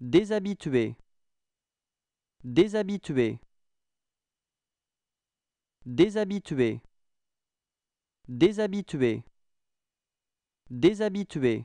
Déshabitué. Déshabitué. Déshabitué. Déshabitué. Déshabitué.